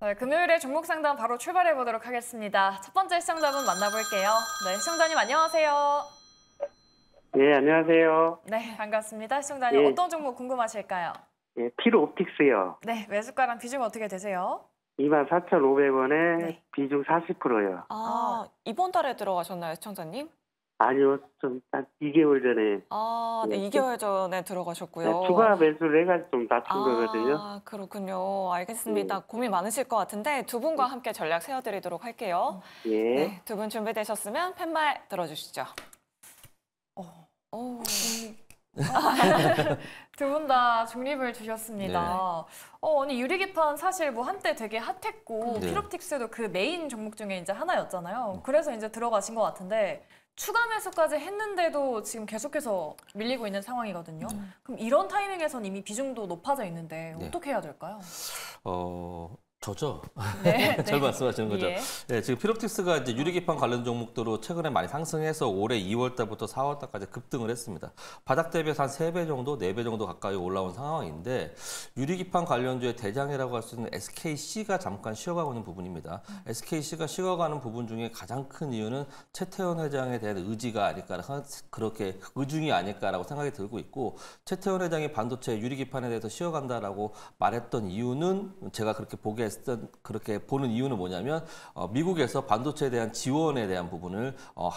네, 금요일에 종목 상담 바로 출발해 보도록 하겠습니다. 첫 번째 시청자분 만나볼게요. 네, 시청자님 안녕하세요. 네, 안녕하세요. 네, 반갑습니다. 시청자님 네. 어떤 종목 궁금하실까요? 예, 피로 옵틱스요. 네, 매수가랑 비중 어떻게 되세요? 24,500원에 네. 비중 40%요. 아, 이번 달에 들어가셨나요, 시청자님? 아니요, 좀딱 2개월 전에. 아, 네, 2개월 전에 들어가셨고요. 네, 추가 매수를 해가지고 좀 낮춘 아, 거거든요. 그렇군요. 알겠습니다. 네. 고민 많으실 것 같은데 두 분과 음. 함께 전략 세워드리도록 할게요. 예. 네, 두 분 준비되셨으면 팻말 들어주시죠. 어. 오. 어. 두분 다 중립을 주셨습니다. 네. 어, 아니 유리기판 사실 뭐 한때 되게 핫했고 네. 피롭틱스도 그 메인 종목 중에 이제 하나였잖아요. 음. 그래서 이제 들어가신 것 같은데 추가 매수까지 했는데도 지금 계속해서 밀리고 있는 상황이거든요. 음. 그럼 이런 타이밍에선 이미 비중도 높아져 있는데 네. 어떻게 네. 해야 될까요? 어, 저죠. 네, 네. 말씀하시는 거죠. 예. 네, 지금 피롭틱스가 이제 유리기판 관련 종목들로 최근에 많이 상승해서 올해 2월달부터 4월달까지 급등을 했습니다. 바닥 대비해서 한 3배 정도, 4배 정도 가까이 올라온 상황인데 유리기판 관련주의 대장이라고 할 수 있는 SKC가 잠깐 쉬어가고 있는 부분입니다. 음. SKC가 쉬어가는 부분 중에 가장 큰 이유는 최태원 회장에 대한 의지가 아닐까, 그렇게 의중이 아닐까라고 생각이 들고 있고 최태원 회장이 반도체 유리기판에 대해서 쉬어간다라고 말했던 이유는 제가 그렇게 보게 했을 그렇게 보는 이유는 뭐냐면 어, 미국에서 반도체에 대한 지원에 대한 부분을 어,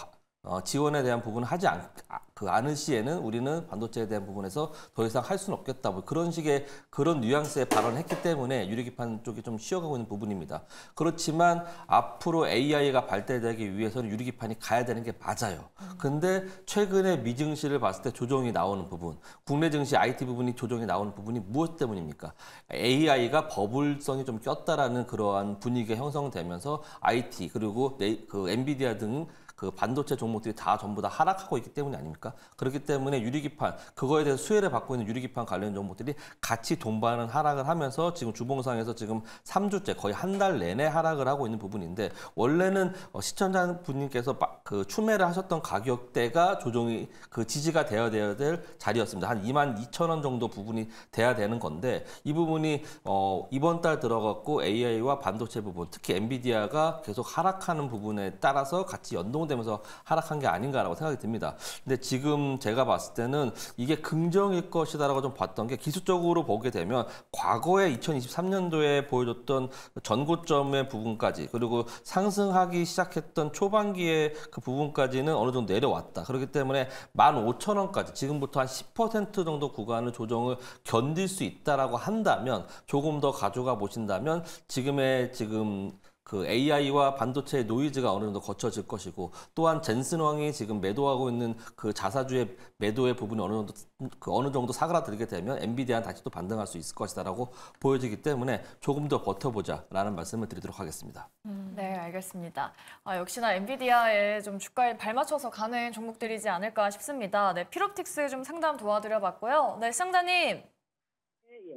어, 지원에 대한 부분을 하지 않, 아, 그 않은 시에는 우리는 반도체에 대한 부분에서 더 이상 할 수는 없겠다. 뭐 그런 식의 그런 뉘앙스의 발언을 했기 때문에 유리기판 쪽이 좀 쉬어가고 있는 부분입니다. 그렇지만 앞으로 AI가 발달되기 위해서는 유리기판이 가야 되는 게 맞아요. 근데 최근에 미증시를 봤을 때 조정이 나오는 부분, 국내 증시 IT 부분이 조정이 나오는 부분이 무엇 때문입니까? AI가 버블성이 좀 꼈다라는 그러한 분위기가 형성되면서 IT 그리고 네, 그 엔비디아 등그 반도체 종목들이 다 전부 다 하락하고 있기 때문이 아닙니까? 그렇기 때문에 유리기판 그거에 대해서 수혜를 받고 있는 유리기판 관련 종목들이 같이 동반은 하락을 하면서 지금 주봉상에서 지금 3주째 거의 한 달 내내 하락을 하고 있는 부분인데 원래는 어, 시청자 분님께서 그 추매를 하셨던 가격대가 조정이 그 지지가 되어야 될 자리였습니다. 한 2만 2천 원 정도 부분이 돼야 되는 건데 이 부분이 어 이번 달 들어갔고 AI와 반도체 부분 특히 엔비디아가 계속 하락하는 부분에 따라서 같이 연동된 다운되면서 하락한 게 아닌가라고 생각이 듭니다. 근데 지금 제가 봤을 때는 이게 긍정일 것이다라고 좀 봤던 게 기술적으로 보게 되면 과거에 2023년도에 보여줬던 전고점의 부분까지 그리고 상승하기 시작했던 초반기의 그 부분까지는 어느 정도 내려왔다. 그렇기 때문에 15,000원까지 지금부터 한 10% 정도 구간을 조정을 견딜 수 있다라고 한다면 조금 더 가져가 보신다면 지금의 지금 그 AI와 반도체의 노이즈가 어느 정도 거쳐질 것이고 또한 젠슨 왕이 지금 매도하고 있는 그 자사주의 매도의 부분이 어느 정도 그 어느 정도 사그라들게 되면 엔비디아는 다시 또 반등할 수 있을 것이다라고 보여지기 때문에 조금 더 버텨보자라는 말씀을 드리도록 하겠습니다. 음, 네, 알겠습니다. 아, 역시나 엔비디아에 좀 주가에 발맞춰서 가는 종목들이지 않을까 싶습니다. 네, 피롭틱스 좀 상담 도와드려봤고요. 네, 시장자님. 예, 예.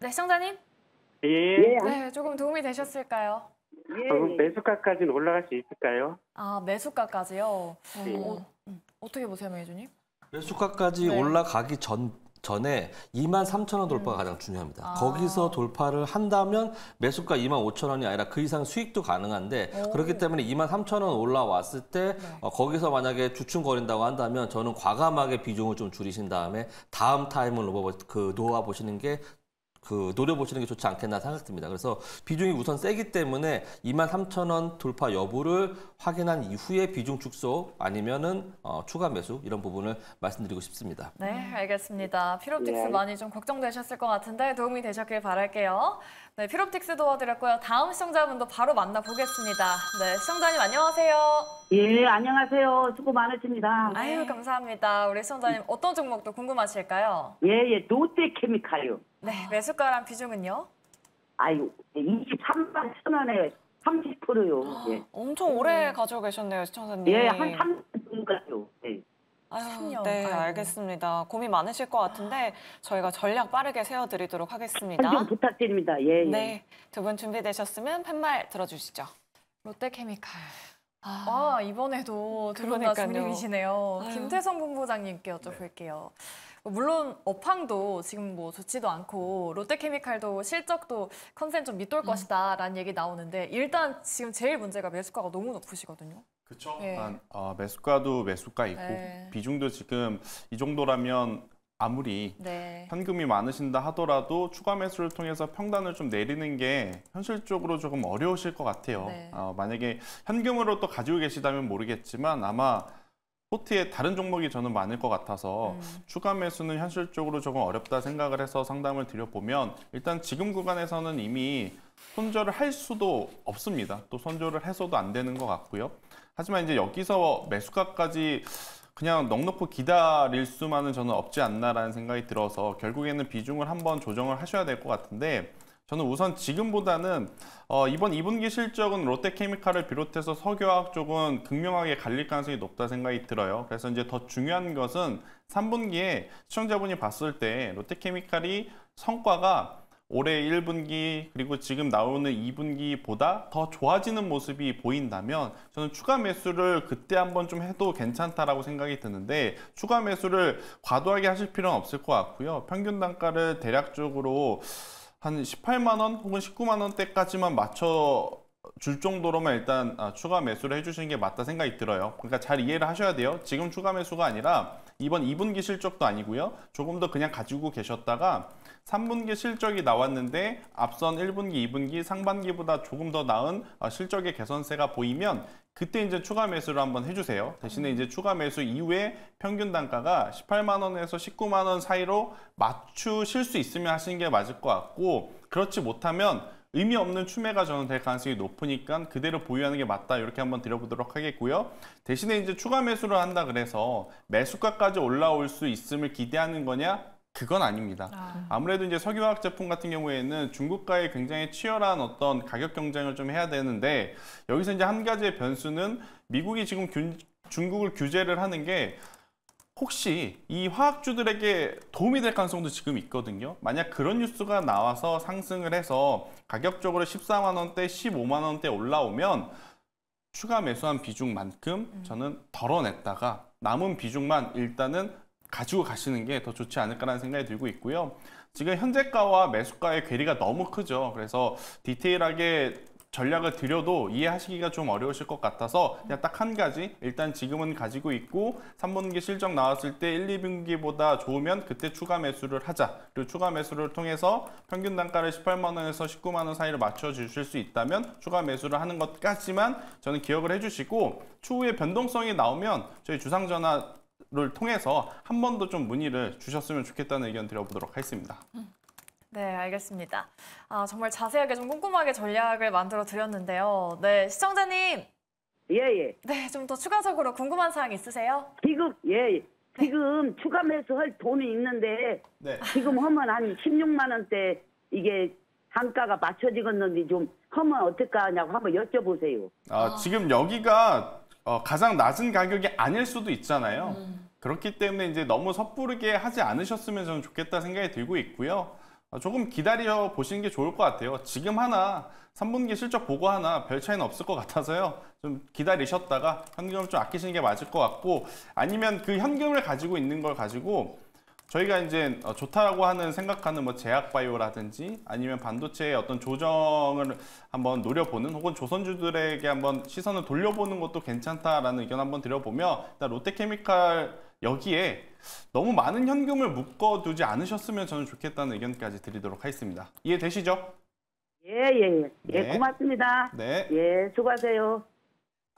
네, 시장자님. 예. 네, 조금 도움이 되셨을까요? 예, 어, 예. 매수가까지는 올라갈 수 있을까요? 아 매수가까지요. 네. 어, 어 음, 어떻게 보세요, 매주님? 매수가까지 네. 올라가기 전 전에 2만 3천 원 돌파가 음. 가장 중요합니다. 아. 거기서 돌파를 한다면 매수가 2만 5천 원이 아니라 그 이상 수익도 가능한데 오. 그렇기 때문에 2만 3천 원 올라왔을 때 네. 어, 거기서 만약에 주춤거린다고 한다면 저는 과감하게 비중을 좀 줄이신 다음에 다음 타임을 그 놓아 보시는 게그 노려보시는 게 좋지 않겠나 생각됩니다. 그래서 비중이 우선 세기 때문에 23,000원 돌파 여부를 확인한 이후에 비중 축소 아니면은 어, 추가 매수 이런 부분을 말씀드리고 싶습니다. 네, 알겠습니다. 피롭틱스 네. 많이 좀 걱정되셨을 것 같은데 도움이 되셨길 바랄게요. 네, 피롭틱스 도와드렸고요. 다음 시청자분도 바로 만나보겠습니다. 네, 시청자님 안녕하세요. 예, 안녕하세요. 수고 많으십니다. 아유, 네. 감사합니다. 우리 시청자님 어떤 종목도 궁금하실까요? 예, 예, 노트케미칼요. 네, 아. 매숟가락 비중은요? 아유, 23만 천 원에 30%요. 예. 엄청 오래 네. 가지고 계셨네요, 시청자님. 예, 한 3년 가요. 예. 아유, 네, 아유. 네, 알겠습니다. 고민 많으실 것 같은데 저희가 전략 빠르게 세워드리도록 하겠습니다. 좀 부탁드립니다. 예, 예. 네, 두 분 준비되셨으면 팻말 들어주시죠. 롯데케미칼. 아, 아 이번에도 들어나 중립이시네요. 김태성 본부장님께 여쭤볼게요. 네. 물론 업황도 지금 뭐 좋지도 않고 롯데케미칼도 실적도 컨센 좀 밑돌 음. 것이다 라는 얘기 나오는데 일단 지금 제일 문제가 매수가가 너무 높으시거든요. 그렇죠. 네. 아, 매수가도 매수가 있고 네. 비중도 지금 이 정도라면 아무리 네. 현금이 많으신다 하더라도 추가 매수를 통해서 평단을 좀 내리는 게 현실적으로 조금 어려우실 것 같아요. 네. 어, 만약에 현금으로 또 가지고 계시다면 모르겠지만 아마 포트에 다른 종목이 저는 많을 것 같아서 음. 추가 매수는 현실적으로 조금 어렵다 생각을 해서 상담을 드려보면 일단 지금 구간에서는 이미 손절을 할 수도 없습니다. 또 손절을 해서도 안 되는 것 같고요. 하지만 이제 여기서 매수가까지 그냥 넉넉히 기다릴 수만은 저는 없지 않나라는 생각이 들어서 결국에는 비중을 한번 조정을 하셔야 될 것 같은데 저는 우선 지금보다는 어, 이번 2분기 실적은 롯데케미칼을 비롯해서 석유화학 쪽은 극명하게 갈릴 가능성이 높다 생각이 들어요. 그래서 이제 더 중요한 것은 3분기에 시청자분이 봤을 때 롯데케미칼이 성과가 올해 1분기 그리고 지금 나오는 2분기보다 더 좋아지는 모습이 보인다면 저는 추가 매수를 그때 한번 좀 해도 괜찮다라고 생각이 드는데 추가 매수를 과도하게 하실 필요는 없을 것 같고요. 평균 단가를 대략적으로 한 18만 원 혹은 19만 원대까지만 맞춰 줄 정도로만 일단 아, 추가 매수를 해주시는 게 맞다 생각이 들어요. 그러니까 잘 이해를 하셔야 돼요. 지금 추가 매수가 아니라 이번 2분기 실적도 아니고요. 조금 더 그냥 가지고 계셨다가 3분기 실적이 나왔는데 앞선 1분기, 2분기 상반기보다 조금 더 나은 아, 실적의 개선세가 보이면 그때 이제 추가 매수를 한번 해주세요. 대신에 이제 추가 매수 이후에 평균 단가가 18만 원에서 19만 원 사이로 맞추실 수 있으면 하시는 게 맞을 것 같고 그렇지 못하면 의미 없는 추매가 저는 될 가능성이 높으니까 그대로 보유하는 게 맞다 이렇게 한번 드려보도록 하겠고요. 대신에 이제 추가 매수를 한다 그래서 매수가까지 올라올 수 있음을 기대하는 거냐 그건 아닙니다. 아. 무래도 이제 석유화학 제품 같은 경우에는 중국과의 굉장히 치열한 어떤 가격 경쟁을 좀 해야 되는데 여기서 이제 한 가지의 변수는 미국이 지금 균, 중국을 규제를 하는 게 혹시 이 화학주들에게 도움이 될 가능성도 지금 있거든요. 만약 그런 뉴스가 나와서 상승을 해서 가격적으로 14만 원대, 15만 원대 올라오면 추가 매수한 비중만큼 음. 저는 덜어냈다가 남은 비중만 일단은 가지고 가시는 게 더 좋지 않을까라는 생각이 들고 있고요. 지금 현재가와 매수가의 괴리가 너무 크죠. 그래서 디테일하게 전략을 드려도 이해하시기가 좀 어려우실 것 같아서 그냥 딱한 가지 일단 지금은 가지고 있고 3분기 실적 나왔을 때 1, 2분기보다 좋으면 그때 추가 매수를 하자 그리고 추가 매수를 통해서 평균 단가를 18만원에서 19만원 사이로 맞춰주실 수 있다면 추가 매수를 하는 것까지만 저는 기억을 해주시고 추후에 변동성이 나오면 저희 주상전화 를 통해서 한번더좀 문의를 주셨으면 좋겠다는 의견 드려보도록 하겠습니다. 네, 알겠습니다. 아, 정말 자세하게 좀 꼼꼼하게 전략을 만들어 드렸는데요. 네, 시청자님. 예, 예. 네, 좀 더 추가적으로 궁금한 사항 있으세요? 지금 예, 예. 네. 지금 추가 매수할 돈이 있는데 네. 지금 하면 한 16만 원대 이게 단가가 맞춰지겠는데 좀 하면 어떨까 냐고 한번 여쭤보세요. 아, 지금 여기가 어, 가장 낮은 가격이 아닐 수도 있잖아요. 음. 그렇기 때문에 이제 너무 섣부르게 하지 않으셨으면 저는 좋겠다 생각이 들고 있고요. 어, 조금 기다려 보시는 게 좋을 것 같아요. 지금 하나 3분기 실적 보고 하나 별 차이는 없을 것 같아서요. 좀 기다리셨다가 현금을 좀 아끼시는 게 맞을 것 같고 아니면 그 현금을 가지고 있는 걸 가지고 저희가 이제 어, 좋다라고 하는 생각하는 뭐 제약 바이오라든지 아니면 반도체의 어떤 조정을 한번 노려보는 혹은 조선주들에게 한번 시선을 돌려보는 것도 괜찮다라는 의견 한번 드려보며 일단 롯데케미칼 여기에 너무 많은 현금을 묶어두지 않으셨으면 저는 좋겠다는 의견까지 드리도록 하겠습니다. 이해되시죠? 예, 예, 예. 네. 고맙습니다. 네. 예, 수고하세요.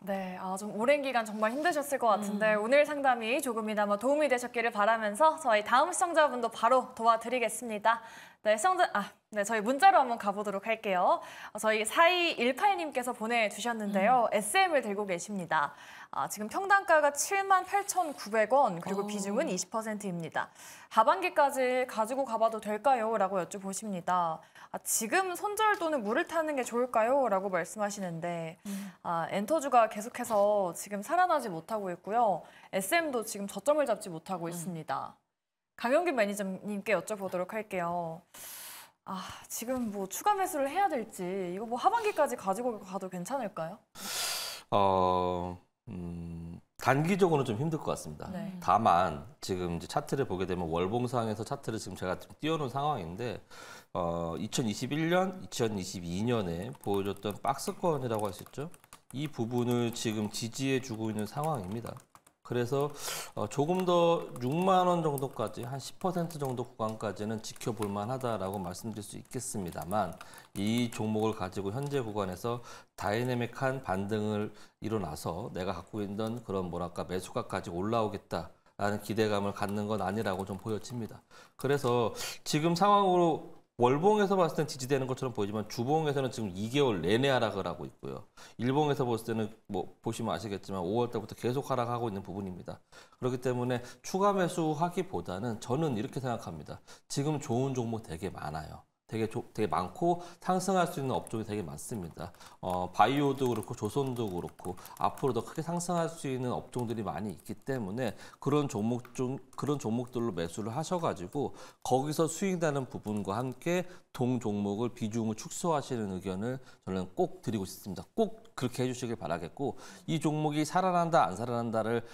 네, 아, 좀 오랜 기간 정말 힘드셨을 것 같은데 음. 오늘 상담이 조금이나마 도움이 되셨기를 바라면서 저희 다음 시청자분도 바로 도와드리겠습니다. 네, 시청자, 아, 네, 저희 문자로 한번 가보도록 할게요. 어, 저희 4218님께서 보내주셨는데요. 음. SM을 들고 계십니다. 아, 지금 평단가가 7만 8,900원, 그리고 오. 어. 비중은 20%입니다. 하반기까지 가지고 가봐도 될까요? 라고 여쭤보십니다. 아, 지금 손절도는 물을 타는 게 좋을까요? 라고 말씀하시는데, 음. 아, 엔터주가 계속해서 지금 살아나지 못하고 있고요. SM도 지금 저점을 잡지 못하고 음. 있습니다. 강영길 매니저님께 여쭤보도록 할게요. 아, 지금 뭐 추가 매수를 해야 될지 이거 뭐 하반기까지 가지고 가도 괜찮을까요? 어, 음, 단기적으로는 좀 힘들 것 같습니다. 네. 다만 지금 이제 차트를 보게 되면 월봉상에서 차트를 지금 제가 좀 띄워놓은 상황인데 어, 2021년, 2022년에 보여줬던 박스권이라고 할수 있죠. 이 부분을 지금 지지해주고 있는 상황입니다. 그래서 어, 조금 더 6만 원 정도까지 한 10% 정도 구간까지는 지켜볼 만하다라고 말씀드릴 수 있겠습니다만 이 종목을 가지고 현재 구간에서 다이내믹한 반등을 일어나서 내가 갖고 있는 그런 뭐랄까 매수가까지 올라오겠다. 라는 기대감을 갖는 건 아니라고 좀 보여집니다. 그래서 지금 상황으로 월봉에서 봤을 땐 지지되는 것처럼 보이지만 주봉에서는 지금 2개월 내내 하락을 하고 있고요. 일봉에서 봤을 때는 뭐 보시면 아시겠지만 5월 달부터 계속 하락하고 있는 부분입니다. 그렇기 때문에 추가 매수하기보다는 저는 이렇게 생각합니다. 지금 좋은 종목 되게 많아요. 되게 조, 되게 많고 상승할 수 있는 업종이 되게 많습니다. 어, 바이오도 그렇고 조선도 그렇고 앞으로 더 크게 상승할 수 있는 업종들이 많이 있기 때문에 그런 종목 중 그런 종목들로 매수를 하셔가지고 거기서 수익 나는 부분과 함께 동 종목을 비중을 축소하시는 의견을 저는 꼭 드리고 싶습니다. 꼭 그렇게 해주시길 바라겠고 이 종목이 살아난다 안 살아난다를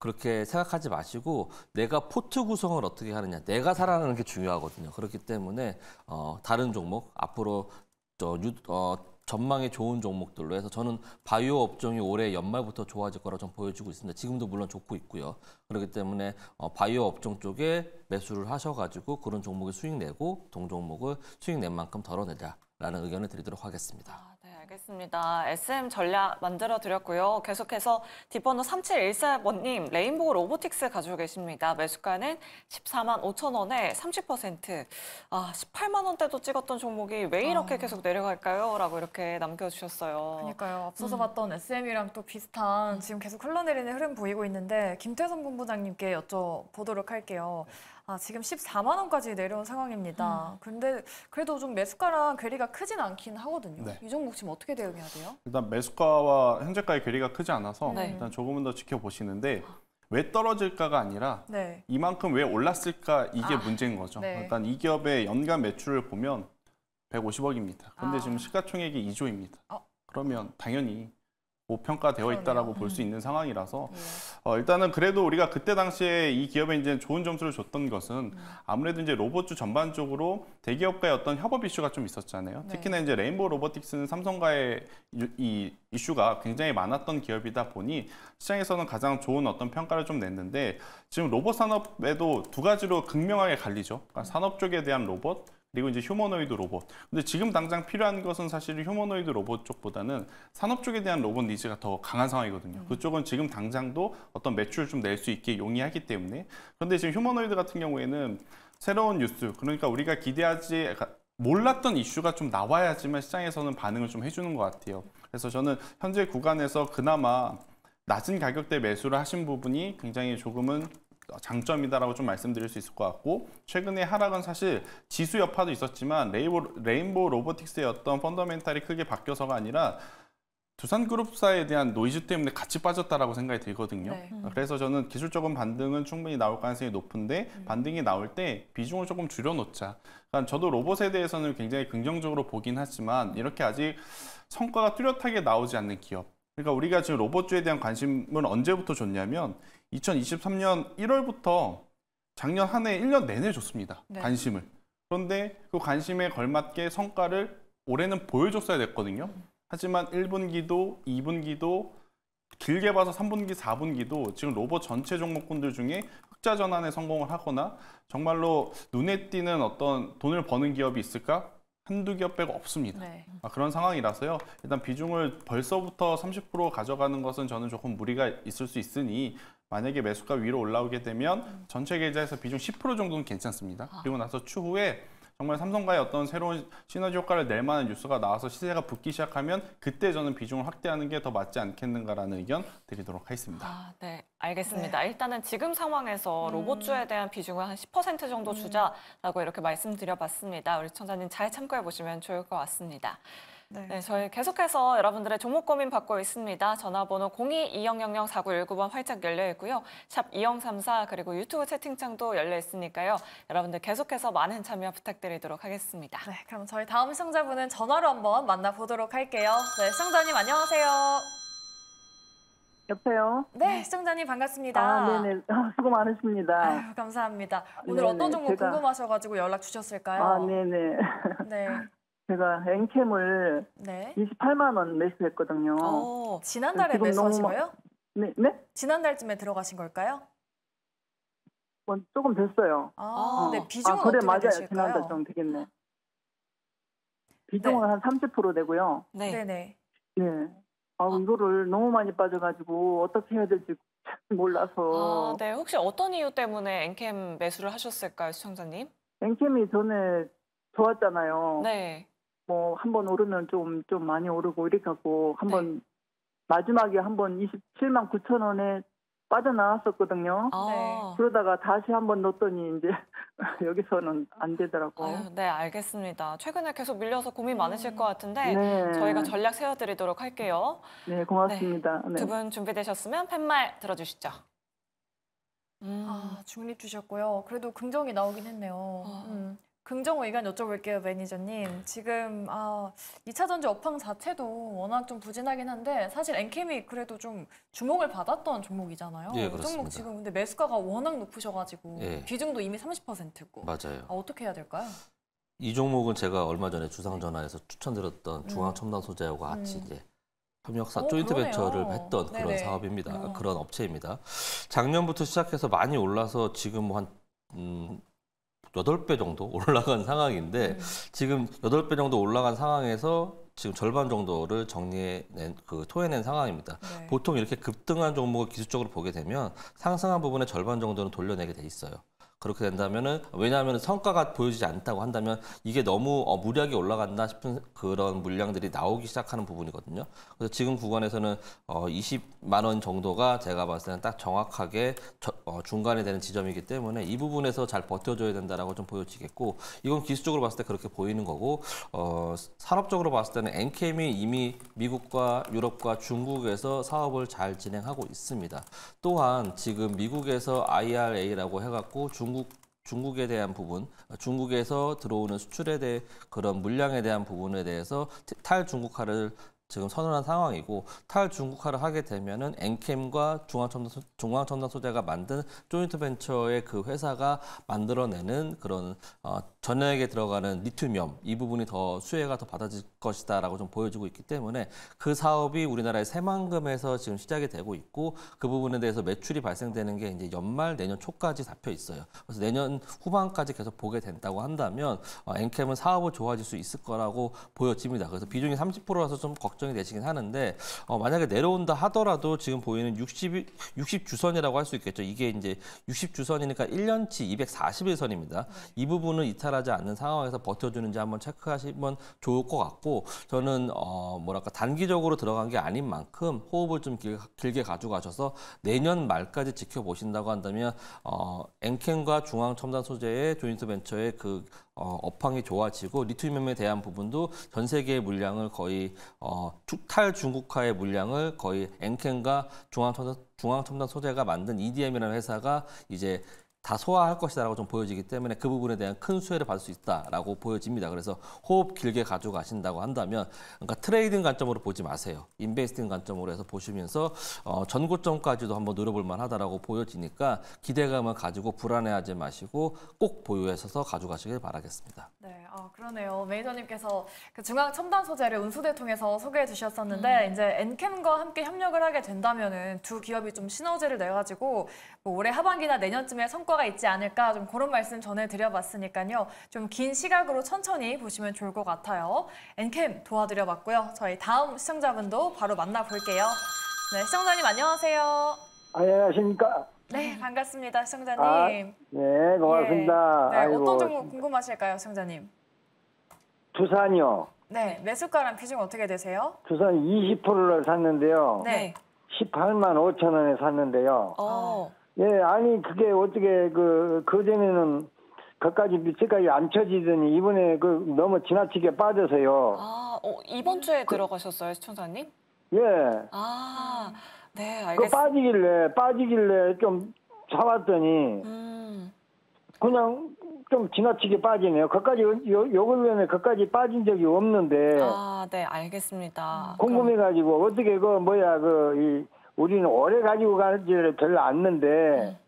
그렇게 생각하지 마시고 내가 포트 구성을 어떻게 하느냐 내가 살아나는 게 중요하거든요 그렇기 때문에 어, 다른 종목 앞으로 저, 유, 어, 전망에 좋은 종목들로 해서 저는 바이오 업종이 올해 연말부터 좋아질 거라고 좀 보여지고 있습니다. 지금도 물론 좋고 있고요. 그렇기 때문에 어~ 바이오 업종 쪽에 매수를 하셔가지고 그런 종목에 수익 내고 동 종목을 수익 낸 만큼 덜어내자라는 의견을 드리도록 하겠습니다. 알겠습니다. SM 전략 만들어드렸고요. 계속해서 뒷번호 3714번님 레인보우 로보틱스 가지고 계십니다. 매수가는 14만 5천 원에 30%. 아 18만 원대도 찍었던 종목이 왜 이렇게 아... 계속 내려갈까요? 라고 이렇게 남겨주셨어요. 그러니까요. 앞서서 음. 봤던 SM이랑 또 비슷한 지금 계속 흘러내리는 흐름 보이고 있는데 김태선 본부장님께 여쭤보도록 할게요. 아, 지금 14만 원까지 내려온 상황입니다. 음. 근데 그래도 좀 매수가랑 괴리가 크진 않긴 하거든요. 네. 이 종목 지금 어떻게 대응해야 돼요? 일단 매수가와 현재가의 괴리가 크지 않아서 네. 일단 조금은 더 지켜보시는데 왜 떨어질까가 아니라 네. 이만큼 왜 올랐을까 이게 아, 문제인 거죠. 일단 네. 그러니까 이 기업의 연간 매출을 보면 150억입니다. 근데 아. 지금 시가총액이 2조입니다. 어? 그러면 당연히 뭐 평가되어 있다라고 볼수 음. 있는 상황이라서 네. 어, 일단은 그래도 우리가 그때 당시에 이 기업에 이제 좋은 점수를 줬던 것은 음. 아무래도 이제 로봇주 전반적으로 대기업과의 어떤 협업 이슈가 좀 있었잖아요. 네. 특히나 이제 레인보우 로보틱스는 삼성과의 유, 이 이슈가 굉장히 많았던 기업이다 보니 시장에서는 가장 좋은 어떤 평가를 좀 냈는데 지금 로봇 산업에도 두 가지로 극명하게 갈리죠. 그러니까 음. 산업 쪽에 대한 로봇 그리고 이제 휴머노이드 로봇. 근데 지금 당장 필요한 것은 사실 휴머노이드 로봇 쪽보다는 산업 쪽에 대한 로봇 니즈가 더 강한 상황이거든요. 그쪽은 지금 당장도 어떤 매출을 좀 낼 수 있게 용이하기 때문에. 그런데 지금 휴머노이드 같은 경우에는 새로운 뉴스, 그러니까 우리가 기대하지 그러니까 몰랐던 이슈가 좀 나와야지만 시장에서는 반응을 좀 해주는 것 같아요. 그래서 저는 현재 구간에서 그나마 낮은 가격대 매수를 하신 부분이 굉장히 조금은 장점이다라고 좀 말씀드릴 수 있을 것 같고 최근에 하락은 사실 지수 여파도 있었지만 레이보, 레인보우 로보틱스의 어떤 펀더멘탈이 크게 바뀌어서가 아니라 두산그룹사에 대한 노이즈 때문에 같이 빠졌다라고 생각이 들거든요. 네. 음. 그래서 저는 기술적인 반등은 충분히 나올 가능성이 높은데 음. 반등이 나올 때 비중을 조금 줄여놓자. 그러니까 저도 로봇에 대해서는 굉장히 긍정적으로 보긴 하지만 이렇게 아직 성과가 뚜렷하게 나오지 않는 기업. 그러니까 우리가 지금 로봇주에 대한 관심은 언제부터 줬냐면 2023년 1월부터 작년 한 해 1년 내내 줬습니다. 네. 관심을. 그런데 그 관심에 걸맞게 성과를 올해는 보여줬어야 됐거든요. 하지만 1분기도 2분기도 길게 봐서 3분기, 4분기도 지금 로봇 전체 종목군들 중에 흑자 전환에 성공을 하거나 정말로 눈에 띄는 어떤 돈을 버는 기업이 있을까? 한두 기업 빼고 없습니다. 네. 아, 그런 상황이라서요. 일단 비중을 벌써부터 30% 가져가는 것은 저는 조금 무리가 있을 수 있으니 만약에 매수가 위로 올라오게 되면 전체 계좌에서 비중 10% 정도는 괜찮습니다. 아. 그리고 나서 추후에 정말 삼성과의 어떤 새로운 시너지 효과를 낼 만한 뉴스가 나와서 시세가 붙기 시작하면 그때 저는 비중을 확대하는 게 더 맞지 않겠는가라는 의견 드리도록 하겠습니다. 아, 네, 알겠습니다. 네. 일단은 지금 상황에서 음. 로봇주에 대한 비중을 한 10% 정도 음. 주자라고 이렇게 말씀드려봤습니다. 우리 청자님 잘 참고해보시면 좋을 것 같습니다. 네. 네, 저희 계속해서 여러분들의 종목 고민 받고 있습니다. 전화번호 02-2000-4919번 활짝 열려 있고요. 샵 2034 그리고 유튜브 채팅창도 열려 있으니까요. 여러분들 계속해서 많은 참여 부탁드리도록 하겠습니다. 네, 그럼 저희 다음 시청자분은 전화로 한번 만나보도록 할게요. 네, 시청자님 안녕하세요. 여보요 네, 시청자님 반갑습니다. 아, 네네. 수고 많으십니다. 아유, 감사합니다. 오늘 네네. 어떤 종목 제가... 궁금하셔가지고 연락 주셨을까요? 아, 네네. 네. 제가 엔캠을 네. 28만 원 매수했거든요. 어, 지난달에 매수하신 거예요? 네, 네? 지난달쯤에 들어가신 걸까요? 뭐, 조금 됐어요. 아, 아. 어. 네, 비중은 아, 그래, 어떻게 맞아요. 되실까요? 지난달 좀 되겠네. 네. 비중은 네. 한30% 되고요. 네네. 네. 아, 아, 이거를 너무 많이 빠져가지고 어떻게 해야 될지 몰라서. 아, 네. 혹시 어떤 이유 때문에 엔캠 매수를 하셨을까요, 시청자님? 엔캠이 전에 좋았잖아요. 네. 뭐한번 오르면 좀 좀 많이 오르고 이렇게 하고 한번 네. 마지막에 한 번 27만 9천 원에 빠져나왔었거든요. 아. 네. 그러다가 다시 한 번 넣었더니 이제 여기서는 안 되더라고요. 아유, 네, 알겠습니다. 최근에 계속 밀려서 고민 많으실 음. 것 같은데 네. 저희가 전략 세워드리도록 할게요. 네, 고맙습니다. 네, 네. 두분 준비되셨으면 팻말 들어주시죠. 음. 아, 중립 주셨고요. 그래도 긍정이 나오긴 했네요. 아. 음. 긍정 의견 여쭤볼게요, 매니저님. 지금 아, 2차 전지 업황 자체도 워낙 좀 부진하긴 한데 사실 엔캠미 그래도 좀 주목을 받았던 종목이잖아요. 예, 이 그 종목 지금 근데 매수가가 워낙 높으셔가지고 예. 비중도 이미 30%고. 맞아요. 아, 어떻게 해야 될까요? 이 종목은 제가 얼마 전에 주상 전화에서 추천드렸던 음. 중앙 첨단 소재하고 같이 음. 이제 협력사 오, 어, 조인트 그러네요. 벤처를 했던 네네. 그런 사업입니다. 어. 그런 업체입니다. 작년부터 시작해서 많이 올라서 지금 뭐한 음, 8배 정도 올라간 상황인데 음. 지금 8배 정도 올라간 상황에서 지금 절반 정도를 정리해낸 그 토해낸 상황입니다. 네. 보통 이렇게 급등한 종목을 기술적으로 보게 되면 상승한 부분의 절반 정도는 돌려내게 돼 있어요. 그렇게 된다면은 왜냐하면 성과가 보여지지 않다고 한다면 이게 너무 어, 무리하게 올라간다 싶은 그런 물량들이 나오기 시작하는 부분이거든요. 그래서 지금 구간에서는 어, 20만 원 정도가 제가 봤을 때는 딱 정확하게 저, 어, 중간에 되는 지점이기 때문에 이 부분에서 잘 버텨줘야 된다라고 좀 보여지겠고 이건 기술적으로 봤을 때 그렇게 보이는 거고 어, 산업적으로 봤을 때는 엔캠이 이미 미국과 유럽과 중국에서 사업을 잘 진행하고 있습니다. 또한 지금 미국에서 IRA라고 해갖고 중 중국 중국에 대한 부분, 중국에서 들어오는 수출에 대해 그런 물량에 대한 부분에 대해서 탈중국화를 지금 선언한 상황이고 탈중국화를 하게 되면은 엔캠과 중앙첨단 중앙첨단 소재가 만든 조인트 벤처의 그 회사가 만들어내는 그런 어, 전략에 들어가는 리튬이염 이 부분이 더 수혜가 더 받아질 것이다라고 좀 보여지고 있기 때문에 그 사업이 우리나라의 새만금에서 지금 시작이 되고 있고 그 부분에 대해서 매출이 발생되는 게 이제 연말 내년 초까지 잡혀 있어요. 그래서 내년 후반까지 계속 보게 된다고 한다면 어, 엔캠은 사업을 좋아질 수 있을 거라고 보여집니다. 그래서 비중이 30%라서 좀 걱정. 걱정이 되시긴 하는데 어, 만약에 내려온다 하더라도 지금 보이는 60 60 주선이라고 할 수 있겠죠. 이게 이제 60 주선이니까 1년치 2 4일선입니다이 부분은 이탈하지 않는 상황에서 버텨주는지 한번 체크하시면 좋을 것 같고 저는 어, 뭐랄까 단기적으로 들어간 게 아닌 만큼 호흡을 좀 길, 길게 가져가셔서 내년 말까지 지켜보신다고 한다면 어, 엔켄과 중앙첨단 소재의 조인트 벤처의 그 어, 업황이 좋아지고 리튬염에 대한 부분도 전 세계의 물량을 거의 어, 탈 중국화의 물량을 거의 엔켄과 중앙첨단, 중앙첨단 소재가 만든 EDM이라는 회사가 이제 다 소화할 것이다라고 좀 보여지기 때문에 그 부분에 대한 큰 수혜를 받을 수 있다라고 보여집니다. 그래서 호흡 길게 가져가신다고 한다면 그러니까 트레이딩 관점으로 보지 마세요. 인베스팅 관점으로 해서 보시면서 어, 전고점까지도 한번 노려볼 만하다라고 보여지니까 기대감을 가지고 불안해하지 마시고 꼭 보유하셔서 가져가시길 바라겠습니다. 네. 아, 그러네요. 매니저님께서 그 중앙 첨단 소재를 운수대 통해서 소개해 주셨었는데 음. 이제 엔캠과 함께 협력을 하게 된다면은 두 기업이 좀 시너지를 내 가지고 뭐 올해 하반기나 내년쯤에 성과가 있지 않을까 좀 그런 말씀 전해 드려봤으니까요. 좀 긴 시각으로 천천히 보시면 좋을 것 같아요. 엔캠 도와드려 봤고요. 저희 다음 시청자분도 바로 만나 볼게요. 네, 시청자님 안녕하세요. 안녕하십니까? 네, 반갑습니다, 시청자님. 아, 네, 고맙습니다. 예. 네, 아이고, 어떤 종목 궁금하실까요, 시청자님? 두산이요. 네, 매수가랑 비중 어떻게 되세요? 두산 20%를 샀는데요. 네. 18만 5천 원에 샀는데요. 어. 예, 아니 그게 어떻게 그 그전에는 그까지 밑에까지 안 쳐지더니 이번에 그 너무 지나치게 빠져서요. 아, 어, 이번 주에 그, 들어가셨어요, 시청자님? 예. 아, 네, 그 알겠습니다. 그 빠지길래 빠지길래 좀잡았더니 음. 그냥 좀 지나치게 빠지네요. 그까지 요, 요걸 위해 그까지 빠진 적이 없는데. 아, 네, 알겠습니다. 궁금해가지고 그럼... 어떻게 그 뭐야 그 이 우리는 오래 가지고 가는지를 별로 안는데 네.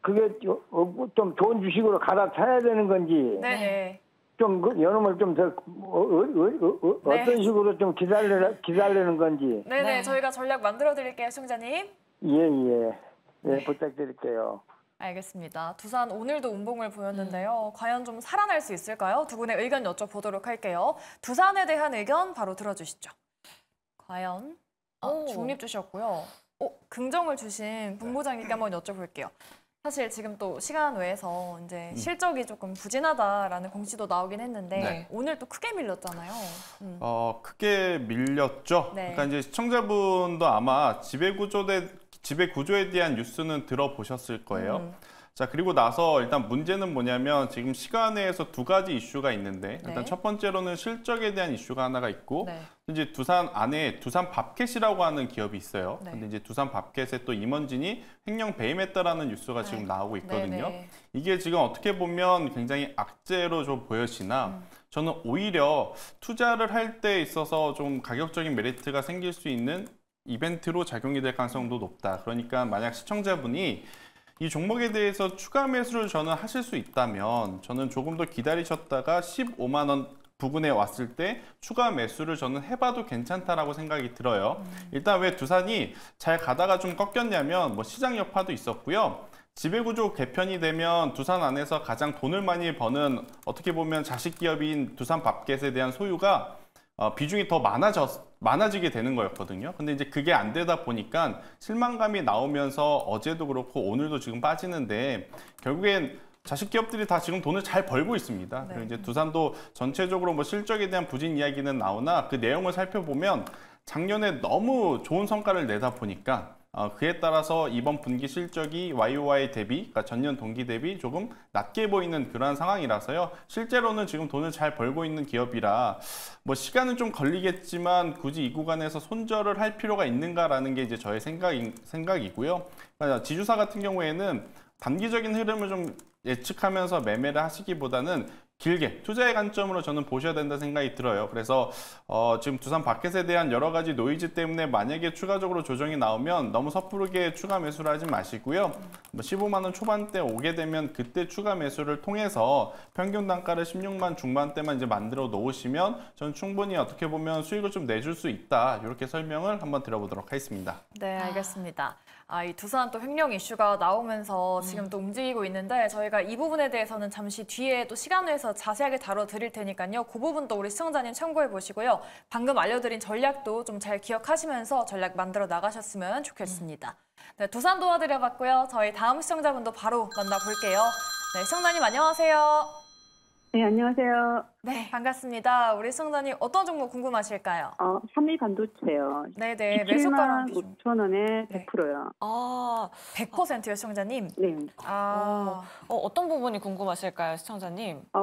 그게 어, 좀 좋은 주식으로 갈아타야 되는 건지. 네. 네. 좀그 여름을 좀더 어 어, 어, 어, 어, 네. 떤 식으로 좀 기다려 기다리는 건지. 네네 네. 네. 저희가 전략 만들어 드릴게요, 총자님. 예예. 예, 예 부탁드릴게요. 알겠습니다. 두산 오늘도 운봉을 보였는데요. 음. 과연 좀 살아날 수 있을까요? 두 분의 의견 여쭤보도록 할게요. 두산에 대한 의견 바로 들어주시죠. 과연 아, 중립 주셨고요. 어, 긍정을 주신 본부장님께 한번 여쭤볼게요. 사실 지금 또 시간 외에서 이제 음. 실적이 조금 부진하다라는 공시도 나오긴 했는데 네. 오늘 또 크게 밀렸잖아요. 음. 어 크게 밀렸죠. 네. 그러니까 이제 시청자분도 아마 지배구조대 지배 구조에 대한 뉴스는 들어보셨을 거예요. 음. 자 그리고 나서 일단 문제는 뭐냐면 지금 시간에서 두 가지 이슈가 있는데 일단 네. 첫 번째로는 실적에 대한 이슈가 하나가 있고 네. 이제 두산 안에 두산 밥켓이라고 하는 기업이 있어요. 네. 근데 이제 두산 밥켓에또 임원진이 횡령 배임했다라는 뉴스가 지금 아 나오고 있거든요. 네네. 네. 이게 지금 어떻게 보면 굉장히 악재로 좀 보여지나 음. 저는 오히려 투자를 할 때 있어서 좀 가격적인 메리트가 생길 수 있는 이벤트로 작용이 될 가능성도 높다. 그러니까 만약 시청자분이 이 종목에 대해서 추가 매수를 저는 하실 수 있다면 저는 조금 더 기다리셨다가 15만 원 부근에 왔을 때 추가 매수를 저는 해봐도 괜찮다라고 생각이 들어요. 음. 일단 왜 두산이 잘 가다가 좀 꺾였냐면 뭐 시장 여파도 있었고요. 지배구조 개편이 되면 두산 안에서 가장 돈을 많이 버는 어떻게 보면 자식 기업인 두산 밥켓에 대한 소유가 어, 비중이 더 많아졌 많아지게 되는 거였거든요. 근데 이제 그게 안 되다 보니까 실망감이 나오면서 어제도 그렇고 오늘도 지금 빠지는데 결국엔 자식 기업들이 다 지금 돈을 잘 벌고 있습니다. 네. 그리고 이제 두산도 전체적으로 뭐 실적에 대한 부진 이야기는 나오나 그 내용을 살펴보면 작년에 너무 좋은 성과를 내다 보니까 어, 그에 따라서 이번 분기 실적이 YOY 대비, 그러니까 전년 동기 대비 조금 낮게 보이는 그러한 상황이라서요. 실제로는 지금 돈을 잘 벌고 있는 기업이라 뭐 시간은 좀 걸리겠지만 굳이 이 구간에서 손절을 할 필요가 있는가라는 게 이제 저의 생각 생각이고요. 그러니까 지주사 같은 경우에는 단기적인 흐름을 좀 예측하면서 매매를 하시기보다는 길게 투자의 관점으로 저는 보셔야 된다 생각이 들어요. 그래서 어, 지금 두산 바켓에 대한 여러 가지 노이즈 때문에 만약에 추가적으로 조정이 나오면 너무 섣부르게 추가 매수를 하지 마시고요. 뭐 15만 원 초반대 오게 되면 그때 추가 매수를 통해서 평균 단가를 16만 중반대만 이제 만들어 놓으시면 저는 충분히 어떻게 보면 수익을 좀 내줄 수 있다. 이렇게 설명을 한번 들어보도록 하겠습니다. 네, 알겠습니다. 아, 이 두산 또 횡령 이슈가 나오면서 음. 지금 또 움직이고 있는데 저희가 이 부분에 대해서는 잠시 뒤에 또 시간을 해서 자세하게 다뤄드릴 테니까요. 그 부분도 우리 시청자님 참고해 보시고요. 방금 알려드린 전략도 좀 잘 기억하시면서 전략 만들어 나가셨으면 좋겠습니다. 음. 네, 두산 도와드려봤고요. 저희 다음 시청자분도 바로 만나볼게요. 네, 시청자님 안녕하세요. 네, 안녕하세요. 네, 반갑습니다. 우리 승단이 어떤 종목 궁금하실까요? 어, 삼일 반도체요. 네, 네. 매수가랑 5 0 원에 100%요. 아, 100%요, 시청자님. 네. 아, 어, 어, 어떤 부분이 궁금하실까요, 시청자님? 아,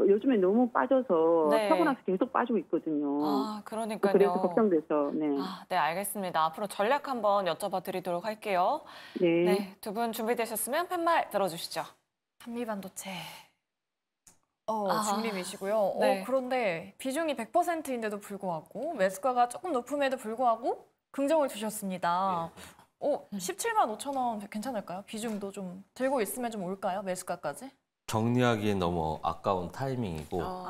요즘에 너무 빠져서 네. 사고 나서 계속 빠지고 있거든요. 아, 그러니까요. 뭐 그래서 걱정돼서. 네. 아, 네, 알겠습니다. 앞으로 전략 한번 여쭤봐 드리도록 할게요. 네. 네, 두분 준비되셨으면 팻말 들어주시죠. 한미반도체. 어, 아. 중립이시고요. 어, 네. 어, 그런데 비중이 100%인데도 불구하고 매수가가 조금 높음에도 불구하고 긍정을 주셨습니다. 네. 예. 어, 음. 오, 17만 5천 원 괜찮을까요? 비중도 좀 들고 있으면 좀 올까요? 매수가까지? 정리하기에 너무 아까운 타이밍이고 아.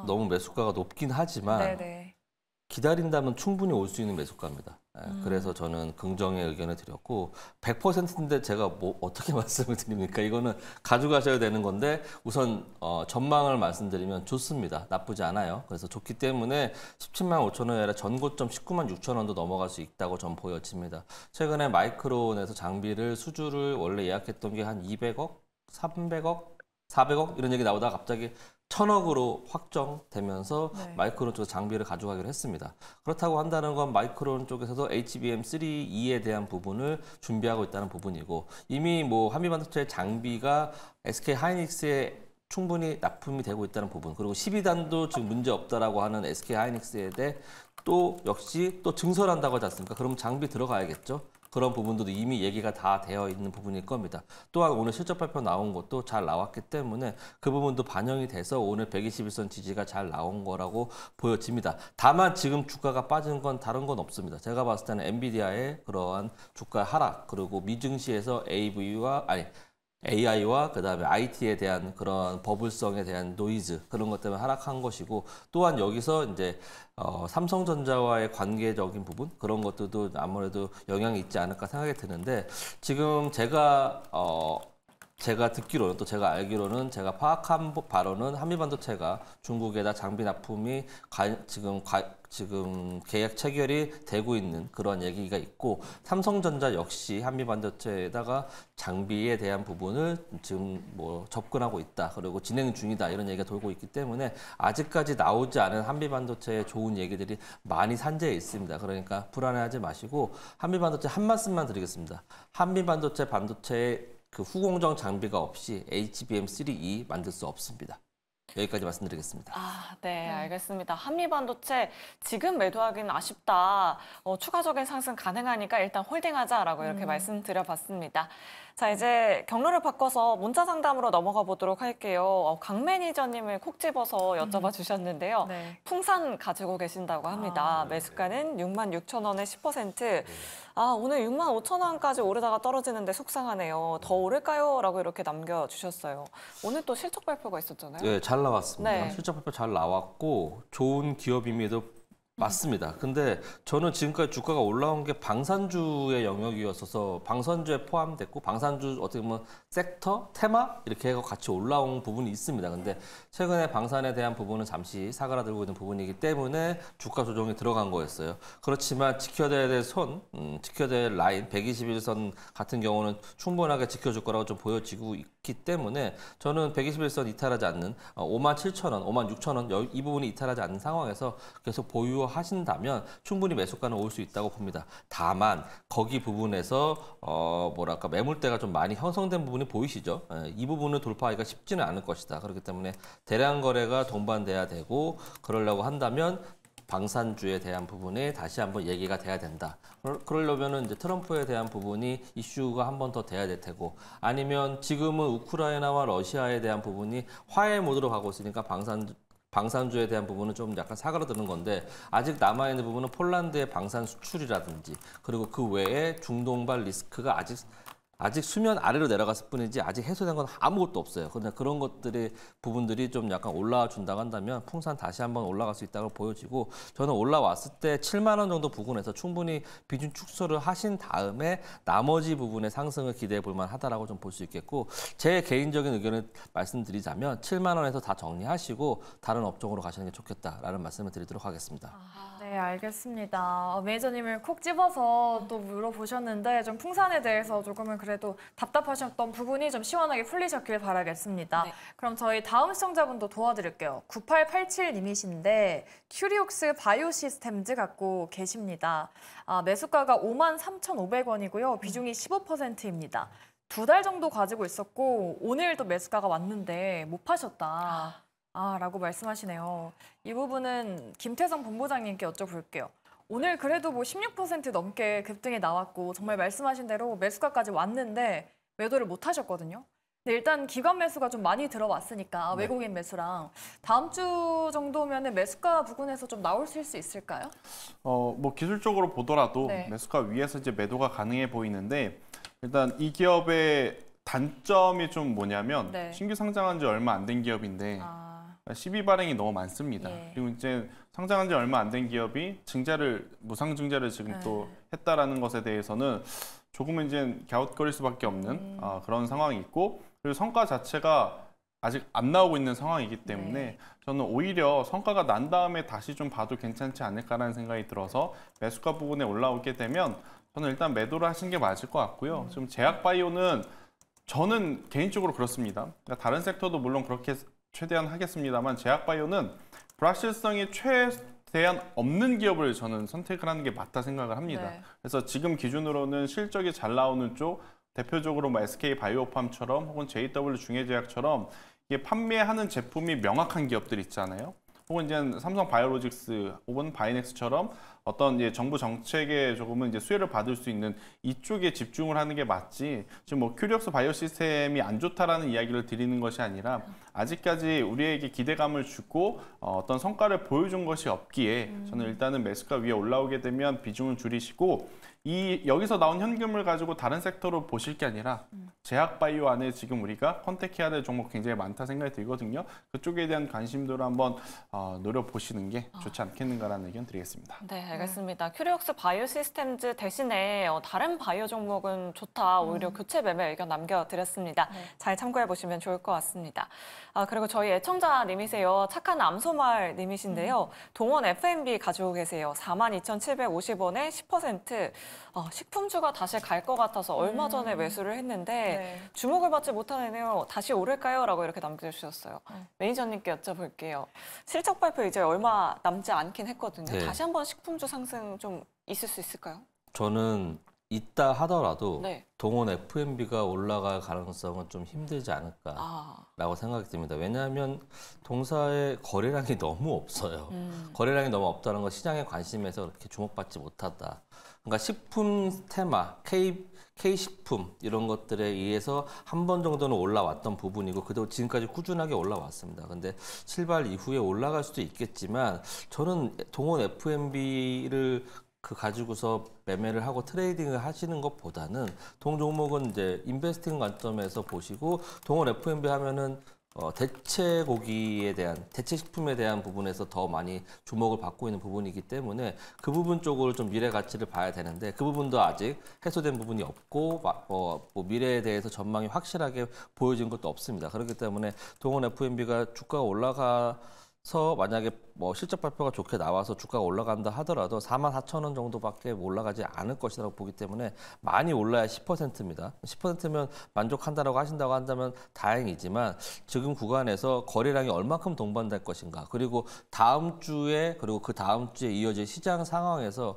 아. 너무 매수가가 높긴 하지만 네네. 기다린다면 충분히 올 수 있는 매수가입니다. 예, 음. 그래서 저는 긍정의 의견을 드렸고 100%인데 제가 뭐 어떻게 말씀을 드립니까? 이거는 가져가셔야 되는 건데 우선 어, 전망을 말씀드리면 좋습니다. 나쁘지 않아요. 그래서 좋기 때문에 17만 5천 원에 전고점 19만 6천 원도 넘어갈 수 있다고 전 보여집니다. 최근에 마이크론에서 장비를 수주를 원래 예약했던 게 한 200억, 300억 400억 이런 얘기 나오다가 갑자기 천억으로 확정되면서 네. 마이크론 쪽 장비를 가져가기로 했습니다. 그렇다고 한다는 건 마이크론 쪽에서도 HBM3E에 대한 부분을 준비하고 있다는 부분이고 이미 뭐 한미반도체 장비가 SK 하이닉스에 충분히 납품이 되고 있다는 부분 그리고 12단도 지금 문제 없다라고 하는 SK 하이닉스에 대해 또 역시 또 증설한다고 하지 않습니까? 그럼 장비 들어가야겠죠. 그런 부분들도 이미 얘기가 다 되어 있는 부분일 겁니다. 또한 오늘 실적 발표 나온 것도 잘 나왔기 때문에 그 부분도 반영이 돼서 오늘 121선 지지가 잘 나온 거라고 보여집니다. 다만 지금 주가가 빠진 건 다른 건 없습니다. 제가 봤을 때는 엔비디아의 그러한 주가 하락 그리고 미증시에서 AV와 아니 AI와 그다음에 IT에 대한 그런 버블성에 대한 노이즈 그런 것 때문에 하락한 것이고 또한 여기서 이제 어, 삼성전자와의 관계적인 부분 그런 것들도 아무래도 영향이 있지 않을까 생각이 드는데 지금 제가 어, 제가 듣기로는 또 제가 알기로는 제가 파악한 바로는 한미반도체가 중국에다 장비 납품이 가, 지금 가, 지금 계약 체결이 되고 있는 그런 얘기가 있고 삼성전자 역시 한미반도체에다가 장비에 대한 부분을 지금 뭐 접근하고 있다 그리고 진행 중이다 이런 얘기가 돌고 있기 때문에 아직까지 나오지 않은 한미반도체의 좋은 얘기들이 많이 산재해 있습니다. 그러니까 불안해하지 마시고 한미반도체 한 말씀만 드리겠습니다. 한미반도체 반도체의 그 후공정 장비가 없이 HBM3E 만들 수 없습니다. 여기까지 말씀드리겠습니다. 아, 네, 알겠습니다. 한미 반도체 지금 매도하기는 아쉽다. 어, 추가적인 상승 가능하니까 일단 홀딩하자라고 이렇게 음. 말씀드려봤습니다. 자, 이제 경로를 바꿔서 문자 상담으로 넘어가 보도록 할게요. 어, 강 매니저님을 콕 집어서 여쭤봐 음. 주셨는데요. 네. 풍산 가지고 계신다고 합니다. 아. 매수가는 6만 6천 원에 10%. 아, 오늘 6만 5천 원까지 오르다가 떨어지는데 속상하네요. 더 오를까요? 라고 이렇게 남겨주셨어요. 오늘 또 실적 발표가 있었잖아요. 네, 잘 나왔습니다. 네. 실적 발표 잘 나왔고 좋은 기업임에도 맞습니다. 근데 저는 지금까지 주가가 올라온 게 방산주의 영역이었어서 방산주에 포함됐고 방산주 어떻게 보면 섹터, 테마 이렇게 해서 같이 올라온 부분이 있습니다. 근데 최근에 방산에 대한 부분은 잠시 사그라들고 있는 부분이기 때문에 주가 조정이 들어간 거였어요. 그렇지만 지켜야 될 손, 음, 지켜야 될 라인 121선 같은 경우는 충분하게 지켜줄 거라고 좀 보여지고 있기 때문에 저는 121선 이탈하지 않는 5만 어, 7천 원, 5만 6천 원 이 부분이 이탈하지 않는 상황에서 계속 보유 하신다면 충분히 매수가는 올 수 있다고 봅니다. 다만 거기 부분에서 어 뭐랄까 매물대가 좀 많이 형성된 부분이 보이시죠? 예, 이 부분을 돌파하기가 쉽지는 않을 것이다. 그렇기 때문에 대량 거래가 동반돼야 되고 그러려고 한다면 방산주에 대한 부분에 다시 한번 얘기가 돼야 된다. 그러려면 이제 트럼프에 대한 부분이 이슈가 한 번 더 돼야 될 테고 아니면 지금은 우크라이나와 러시아에 대한 부분이 화해 모드로 가고 있으니까 방산 방산주에 대한 부분은 좀 약간 사그라드는 건데 아직 남아있는 부분은 폴란드의 방산 수출이라든지 그리고 그 외에 중동발 리스크가 아직 아직 수면 아래로 내려갔을 뿐이지 아직 해소된 건 아무것도 없어요. 그런데 그런 것들이 부분들이 좀 약간 올라와 준다고 한다면 풍산 다시 한번 올라갈 수 있다고 보여지고 저는 올라왔을 때 7만 원 정도 부근에서 충분히 비중 축소를 하신 다음에 나머지 부분의 상승을 기대해 볼 만하다라고 좀 볼 수 있겠고 제 개인적인 의견을 말씀드리자면 7만 원에서 다 정리하시고 다른 업종으로 가시는 게 좋겠다라는 말씀을 드리도록 하겠습니다. 아... 네, 알겠습니다. 어, 매니저님을 콕 집어서 또 물어보셨는데 좀 풍산에 대해서 조금은 그래도 답답하셨던 부분이 좀 시원하게 풀리셨길 바라겠습니다. 네. 그럼 저희 다음 시청자분도 도와드릴게요. 9887님이신데 큐리옥스 바이오 시스템즈 갖고 계십니다. 아, 매수가가 5만 3,500원이고요. 비중이 15%입니다. 두 달 정도 가지고 있었고 오늘 도 매수가가 왔는데 못 파셨다. 아. 아, 라고 말씀하시네요. 이 부분은 김태성 본부장님께 여쭤볼게요. 오늘 그래도 뭐 16% 넘게 급등이 나왔고 정말 말씀하신 대로 매수가까지 왔는데 매도를 못 하셨거든요. 근 일단 기관 매수가 좀 많이 들어왔으니까 네. 외국인 매수랑 다음 주 정도면 매수가 부근에서 좀 나올 수 있을까요? 어, 뭐 기술적으로 보더라도 네. 매수가 위에서 이제 매도가 가능해 보이는데 일단 이 기업의 단점이 좀 뭐냐면 네. 신규 상장한 지 얼마 안 된 기업인데 아. 시비 발행이 너무 많습니다. 예. 그리고 이제 상장한 지 얼마 안 된 기업이 증자를 무상 증자를 지금 음. 또 예. 했다라는 것에 대해서는 조금은 이제 갸웃거릴 수밖에 없는 음. 아, 그런 상황이 있고 그리고 성과 자체가 아직 안 나오고 있는 상황이기 때문에 네. 저는 오히려 성과가 난 다음에 다시 좀 봐도 괜찮지 않을까라는 생각이 들어서 매수가 부분에 올라오게 되면 저는 일단 매도를 하신 게 맞을 것 같고요. 음. 지금 제약바이오는 저는 개인적으로 그렇습니다. 그러니까 다른 섹터도 물론 그렇게 최대한 하겠습니다만 제약바이오는 불확실성이 최대한 없는 기업을 저는 선택을 하는 게 맞다 생각을 합니다. 네. 그래서 지금 기준으로는 실적이 잘 나오는 쪽 대표적으로 뭐 SK 바이오팜처럼 혹은 JW 중해제약처럼 이게 판매하는 제품이 명확한 기업들 있잖아요. 혹은 이제 삼성 바이오로직스 혹은 바이넥스처럼 어떤 이제 정부 정책에 조금은 이제 수혜를 받을 수 있는 이쪽에 집중을 하는 게 맞지 지금 뭐 큐리옥스 바이오 시스템이 안 좋다라는 이야기를 드리는 것이 아니라 아직까지 우리에게 기대감을 주고 어, 어떤 성과를 보여준 것이 없기에 음. 저는 일단은 매스가 위에 올라오게 되면 비중을 줄이시고 이 여기서 나온 현금을 가지고 다른 섹터로 보실 게 아니라 음. 제약바이오 안에 지금 우리가 컨택해야 될 종목 굉장히 많다 생각이 들거든요. 그쪽에 대한 관심도를 한번 어, 노려보시는 게 아. 좋지 않겠는가라는 의견 드리겠습니다. 네, 알겠습니다. 큐리옥스 바이오 시스템즈 대신에 어, 다른 바이오 종목은 좋다. 오히려 음. 교체 매매 의견 남겨드렸습니다. 네. 잘 참고해보시면 좋을 것 같습니다. 아, 그리고 저희 애청자님이세요. 착한 암소말님이신데요. 음. 동원 F&B 가지고 계세요. 42,750원에 10%. 아, 식품주가 다시 갈 것 같아서 얼마 전에 음. 매수를 했는데 네. 주목을 받지 못하네요. 다시 오를까요? 라고 이렇게 남겨주셨어요. 네. 매니저님께 여쭤볼게요. 실적 발표 이제 얼마 남지 않긴 했거든요. 네. 다시 한번 식품주 상승 좀 있을 수 있을까요? 저는 있다 하더라도 네. 동원 F&B가 m 올라갈 가능성은 좀 힘들지 않을까라고 아. 생각이 듭니다. 왜냐하면 동사의 거래량이 너무 없어요. 음. 거래량이 너무 없다는 건 시장의 관심에서 그렇게 주목받지 못하다. 그러니까 식품 테마, K, K식품 이런 것들에 의해서 한 번 정도는 올라왔던 부분이고 그도 지금까지 꾸준하게 올라왔습니다. 근데 실발 이후에 올라갈 수도 있겠지만 저는 동원 F&B를 그 가지고서 매매를 하고 트레이딩을 하시는 것보다는 동 종목은 이제 인베스팅 관점에서 보시고 동원 F&B 하면은 어, 대체 고기에 대한 대체 식품에 대한 부분에서 더 많이 주목을 받고 있는 부분이기 때문에 그 부분 쪽으로 좀 미래 가치를 봐야 되는데 그 부분도 아직 해소된 부분이 없고 어, 뭐 미래에 대해서 전망이 확실하게 보여진 것도 없습니다. 그렇기 때문에 동원 F&B가 m 주가가 올라가서 만약에 뭐 실적 발표가 좋게 나와서 주가가 올라간다 하더라도 4만 4천 원 정도밖에 올라가지 않을 것이라고 보기 때문에 많이 올라야 10%입니다. 10%면 만족한다라고 하신다고 한다면 다행이지만 지금 구간에서 거래량이 얼마큼 동반될 것인가 그리고 다음 주에 그리고 그 다음 주에 이어질 시장 상황에서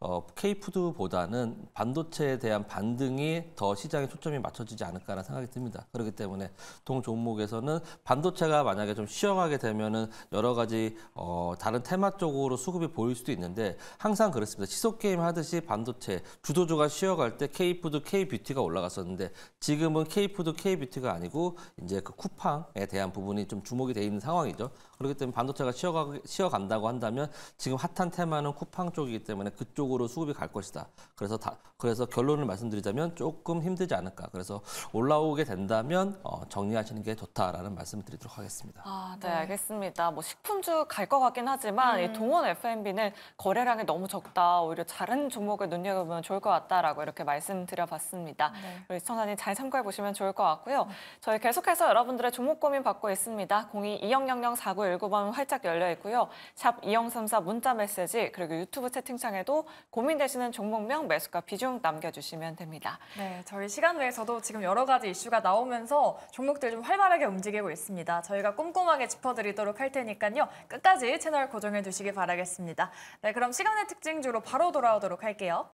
어, K푸드보다는 반도체에 대한 반등이 더 시장에 초점이 맞춰지지 않을까라는 생각이 듭니다. 그렇기 때문에 동 종목에서는 반도체가 만약에 좀 쉬어가게 되면은 여러 가지 어, 어, 다른 테마 쪽으로 수급이 보일 수도 있는데 항상 그렇습니다. 시속 게임 하듯이 반도체 주도주가 쉬어갈 때 K푸드, K뷰티가 올라갔었는데 지금은 K푸드, K뷰티가 아니고 이제 그 쿠팡에 대한 부분이 좀 주목이 돼 있는 상황이죠. 그렇기 때문에 반도체가 쉬어가, 쉬어간다고 한다면 지금 핫한 테마는 쿠팡 쪽이기 때문에 그쪽으로 수급이 갈 것이다. 그래서 다, 그래서 결론을 말씀드리자면 조금 힘들지 않을까. 그래서 올라오게 된다면 어, 정리하시는 게 좋다라는 말씀을 드리도록 하겠습니다. 아, 네, 알겠습니다. 뭐 식품주 갈 될것 같긴 하지만 음. 동원 F&B는 거래량이 너무 적다. 오히려 다른 종목을 눈여겨보면 좋을 것 같다라고 이렇게 말씀드려봤습니다. 네. 우리 시청자님 잘 참고해보시면 좋을 것 같고요. 음. 저희 계속해서 여러분들의 종목 고민 받고 있습니다. 02-2000-4919번 활짝 열려 있고요. 샵 2034 문자 메시지 그리고 유튜브 채팅창에도 고민되시는 종목명 매수가 비중 남겨주시면 됩니다. 네, 저희 시간 외에서도 지금 여러 가지 이슈가 나오면서 종목들 좀 활발하게 움직이고 있습니다. 저희가 꼼꼼하게 짚어드리도록 할 테니까요. 끝까지 끝까지 채널 고정해 주시기 바라겠습니다. 네, 그럼 시간의 특징 주로 바로 돌아오도록 할게요.